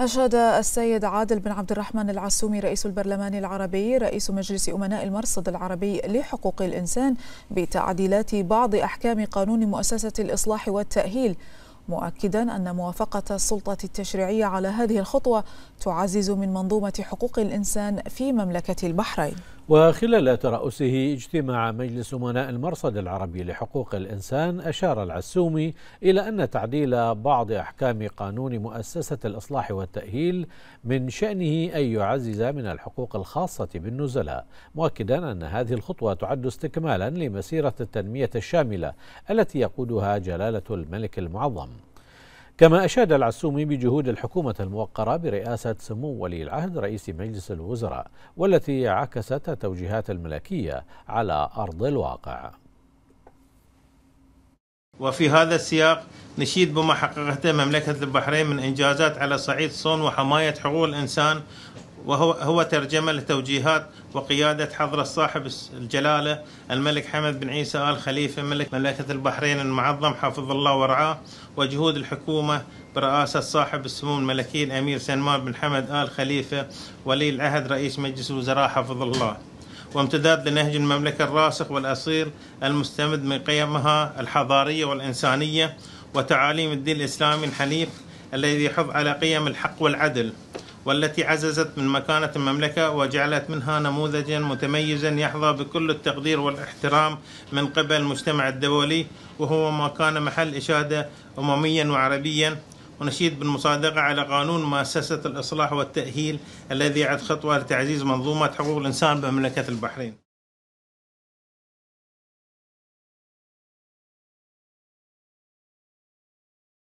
أشاد السيد عادل بن عبد الرحمن العسومي رئيس البرلمان العربي رئيس مجلس أمناء المرصد العربي لحقوق الإنسان بتعديلات بعض أحكام قانون مؤسسة الإصلاح والتأهيل مؤكدا أن موافقة السلطة التشريعية على هذه الخطوة تعزز من منظومة حقوق الإنسان في مملكة البحرين وخلال ترأسه اجتماع مجلس أمناء المرصد العربي لحقوق الإنسان أشار العسومي إلى أن تعديل بعض أحكام قانون مؤسسة الإصلاح والتأهيل من شأنه أن يعزز من الحقوق الخاصة بالنزلاء مؤكدا أن هذه الخطوة تعد استكمالا لمسيرة التنمية الشاملة التي يقودها جلالة الملك المعظم كما أشاد العسومي بجهود الحكومة الموقرة برئاسة سمو ولي العهد رئيس مجلس الوزراء والتي عكست التوجيهات الملكية على أرض الواقع وفي هذا السياق نشيد بما حققته مملكة البحرين من إنجازات على صعيد صون وحماية حقوق الإنسان وهو هو ترجمة لتوجيهات وقيادة حضرة صاحب الجلالة الملك حمد بن عيسى آل خليفة ملك مملكة البحرين المعظم حفظ الله ورعاه وجهود الحكومة برئاسة صاحب السمو الملكي الأمير سلمان بن حمد آل خليفة ولي العهد رئيس مجلس الوزراء حفظ الله وامتداد لنهج المملكة الراسخ والأصيل المستمد من قيمها الحضارية والإنسانية وتعاليم الدين الإسلامي الحنيف الذي يحض على قيم الحق والعدل والتي عززت من مكانة المملكة وجعلت منها نموذجا متميزا يحظى بكل التقدير والاحترام من قبل المجتمع الدولي وهو ما كان محل إشادة أمميا وعربيا ونشيد بالمصادقة على قانون مؤسسة الإصلاح والتأهيل الذي يعد خطوة لتعزيز منظومة حقوق الإنسان بمملكة البحرين